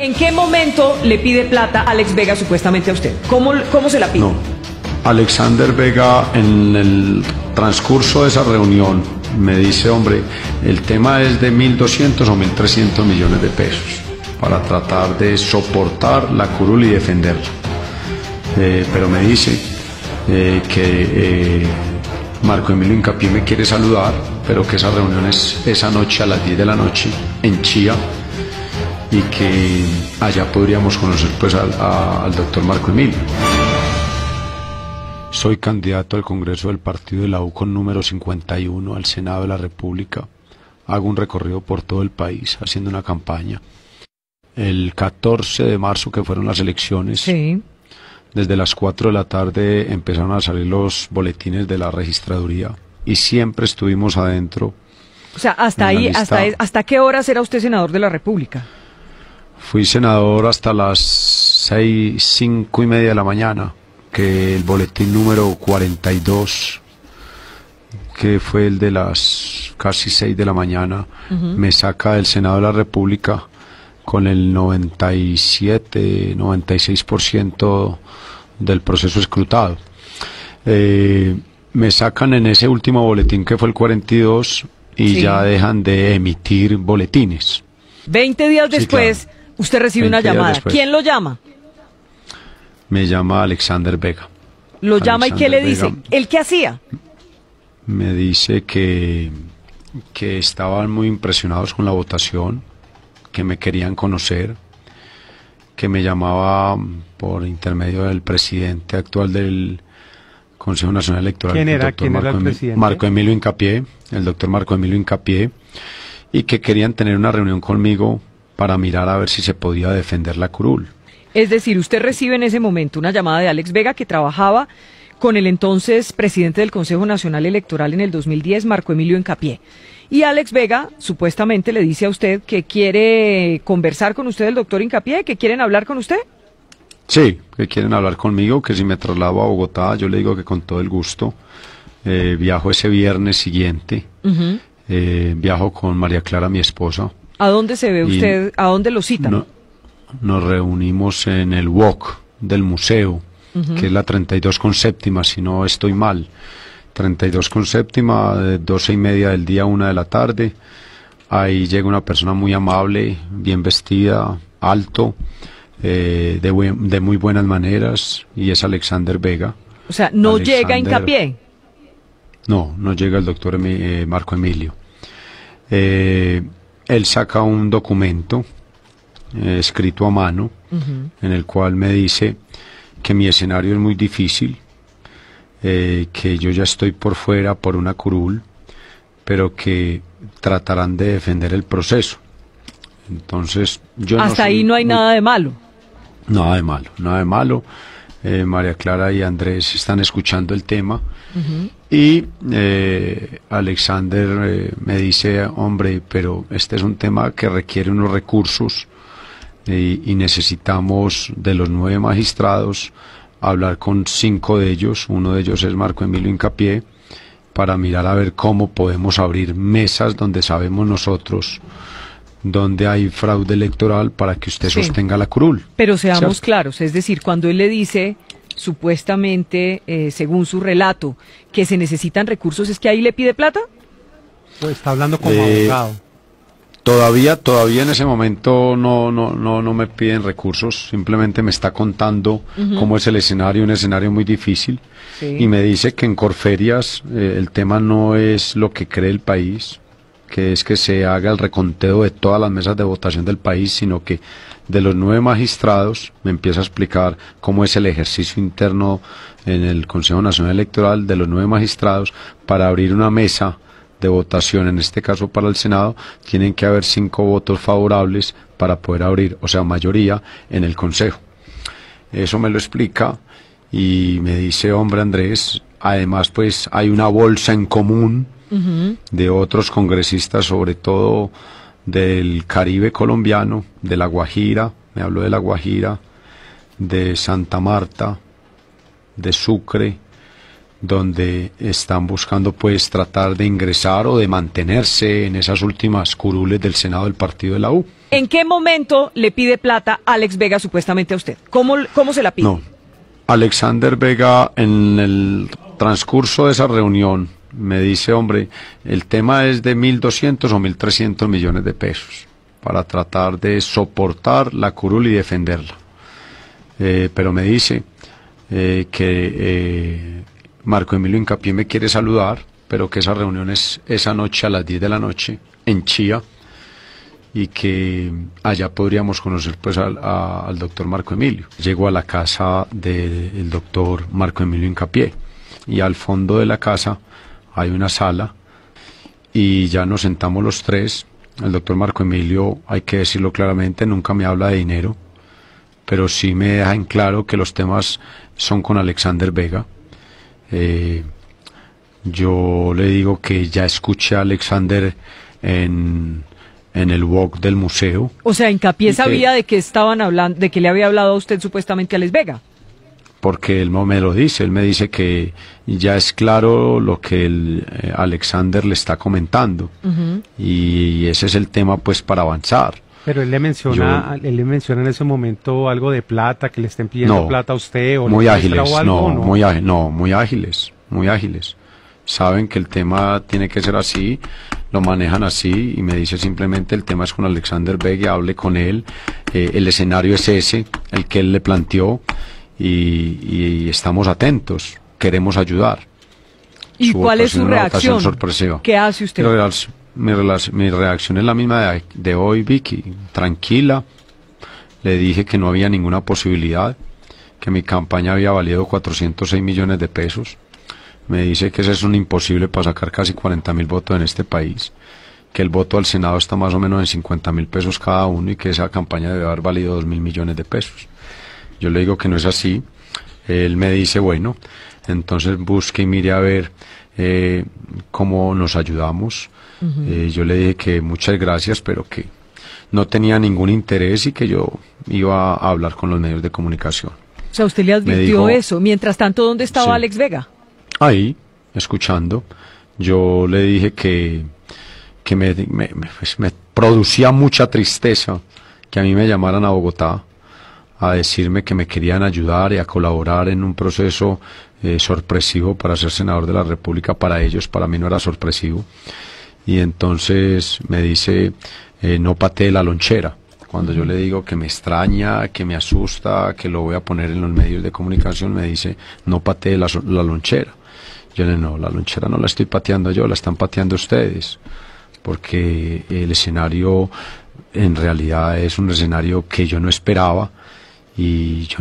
¿En qué momento le pide plata Alex Vega supuestamente a usted? ¿Cómo, cómo se la pide? No. Alexander Vega en el transcurso de esa reunión me dice, hombre, el tema es de 1.200 o 1.300 millones de pesos para tratar de soportar la curul y defenderla. Eh, pero me dice eh, que eh, Marco Emilio Incapié me quiere saludar, pero que esa reunión es esa noche a las 10 de la noche en Chía, y que allá podríamos conocer pues al, doctor Marco Emilio. Soy candidato al Congreso del Partido de la U con número 51 al Senado de la República. Hago un recorrido por todo el país haciendo una campaña. El 14 de marzo, que fueron las elecciones, desde las 4 de la tarde empezaron a salir los boletines de la registraduría y siempre estuvimos adentro. O sea, hasta ahí, hasta, hasta qué hora será usted senador de la República. Fui senador hasta las seis, cinco y media de la mañana, que el boletín número 42, que fue el de las casi seis de la mañana, me saca del Senado de la República con el 97, 96% del proceso escrutado. Eh, me sacan en ese último boletín que fue el 42 y ya dejan de emitir boletines. Veinte días después Usted recibe una llamada. ¿Quién lo llama? Me llama Alexander Vega. ¿Lo llama y qué le dice? ¿El qué hacía? Me dice que, que estaban muy impresionados con la votación, que me querían conocer, que me llamaba por intermedio del presidente actual del Consejo Nacional Electoral. ¿Quién era? ¿Quién era el presidente? Marco Emilio Incapié, el doctor Marco Emilio Incapié, y que querían tener una reunión conmigo para mirar a ver si se podía defender la curul. Es decir, usted recibe en ese momento una llamada de Alex Vega que trabajaba con el entonces presidente del Consejo Nacional Electoral en el 2010, Marco Emilio Encapié. Y Alex Vega supuestamente le dice a usted que quiere conversar con usted el doctor Incapié, que quieren hablar con usted. Sí, que quieren hablar conmigo, que si me traslado a Bogotá, yo le digo que con todo el gusto. Eh, viajo ese viernes siguiente. Eh, viajo con María Clara, mi esposa. ¿A dónde se ve usted? ¿A dónde lo citan? nos reunimos en el walk del museo, que es la 32 con séptima, si no estoy mal. 32 con séptima, de 12 y media del día, una de la tarde. Ahí llega una persona muy amable, bien vestida, alto, eh, de, muy buenas maneras, y es Alexander Vega. O sea, no llega hincapié. No, no llega el doctor eh, Marco Emilio. Eh, él saca un documento eh, escrito a mano en el cual me dice que mi escenario es muy difícil, eh, que yo ya estoy por fuera por una curul, pero que tratarán de defender el proceso. Entonces, yo... Hasta ahí no hay nada de malo. Nada de malo, nada de malo. Eh, María Clara y Andrés están escuchando el tema. Y eh, Alexander eh, me dice, hombre, pero este es un tema que requiere unos recursos y, y necesitamos de los nueve magistrados hablar con cinco de ellos. Uno de ellos es Marco Emilio Incapié para mirar a ver cómo podemos abrir mesas donde sabemos nosotros donde hay fraude electoral para que usted sostenga la curul. Pero seamos claros, es decir, cuando él le dice supuestamente, eh, según su relato, que se necesitan recursos, ¿es que ahí le pide plata? Pues, está hablando como eh, abogado. Todavía, todavía en ese momento no, no, no, no me piden recursos, simplemente me está contando cómo es el escenario, un escenario muy difícil, y me dice que en Corferias eh, el tema no es lo que cree el país, que es que se haga el reconteo de todas las mesas de votación del país, sino que de los nueve magistrados me empieza a explicar cómo es el ejercicio interno en el Consejo Nacional Electoral de los nueve magistrados para abrir una mesa de votación, en este caso para el Senado, tienen que haber cinco votos favorables para poder abrir, o sea, mayoría en el Consejo. Eso me lo explica y me dice, hombre Andrés, además pues hay una bolsa en común de otros congresistas, sobre todo del Caribe colombiano, de La Guajira, me habló de La Guajira, de Santa Marta, de Sucre, donde están buscando pues tratar de ingresar o de mantenerse en esas últimas curules del Senado del partido de la U. ¿En qué momento le pide plata Alex Vega supuestamente a usted? ¿Cómo, cómo se la pide? Alexander Vega en el transcurso de esa reunión me dice, hombre, el tema es de 1.200 o 1.300 millones de pesos para tratar de soportar la curul y defenderla. Eh, pero me dice eh, que eh, Marco Emilio Incapié me quiere saludar, pero que esa reunión es esa noche a las 10 de la noche en Chía y que allá podríamos conocer pues al, doctor Marco Emilio. Llego a la casa del doctor Marco Emilio Incapié y al fondo de la casa hay una sala y ya nos sentamos los tres. El doctor Marco Emilio, hay que decirlo claramente, nunca me habla de dinero, pero sí me deja en claro que los temas son con Alexander Vega. Eh, yo le digo que ya escuché a Alexander en, en el walk del museo. O sea, hincapié sabía de que estaban hablando, de que le había hablado a usted supuestamente a Les Vega porque él me lo dice, él me dice que ya es claro lo que el, eh, Alexander le está comentando y ese es el tema pues para avanzar. Pero él le menciona, él le menciona en ese momento algo de plata, que le estén pidiendo plata a usted o muy ágiles, no, muy ágiles, no, muy ágiles, muy ágiles. Saben que el tema tiene que ser así, lo manejan así y me dice simplemente el tema es con Alexander y hable con él, eh, el escenario es ese, el que él le planteó y, estamos atentos, queremos ayudar. ¿Y cuál es su reacción? ¿Qué hace usted? Mi, reacción es la misma de, hoy, Vicky, tranquila. Le dije que no había ninguna posibilidad, que mi campaña había valido 406 millones de pesos. Me dice que eso es un imposible para sacar casi 40 mil votos en este país, que el voto al Senado está más o menos en 50 mil pesos cada uno y que esa campaña debe haber valido 2 mil millones de pesos. Yo le digo que no es así. Él me dice, bueno, entonces busque y mire a ver eh, cómo nos ayudamos. Eh, yo le dije que muchas gracias, pero que no tenía ningún interés y que yo iba a hablar con los medios de comunicación. O sea, usted le advirtió eso. Mientras tanto, ¿dónde estaba Alex Vega? Ahí, escuchando. Yo le dije que, me, pues, me producía mucha tristeza que a mí me llamaran a Bogotá a decirme que me querían ayudar y a colaborar en un proceso eh, sorpresivo para ser senador de la República. Para ellos, para mí no era sorpresivo. Y entonces me dice, eh, no patee la lonchera. Cuando yo le digo que me extraña, que me asusta, que lo voy a poner en los medios de comunicación, me dice, no patee la, la lonchera. Yo le digo, no, la lonchera no la estoy pateando yo, la están pateando ustedes. Porque el escenario en realidad es un escenario que yo no esperaba 이전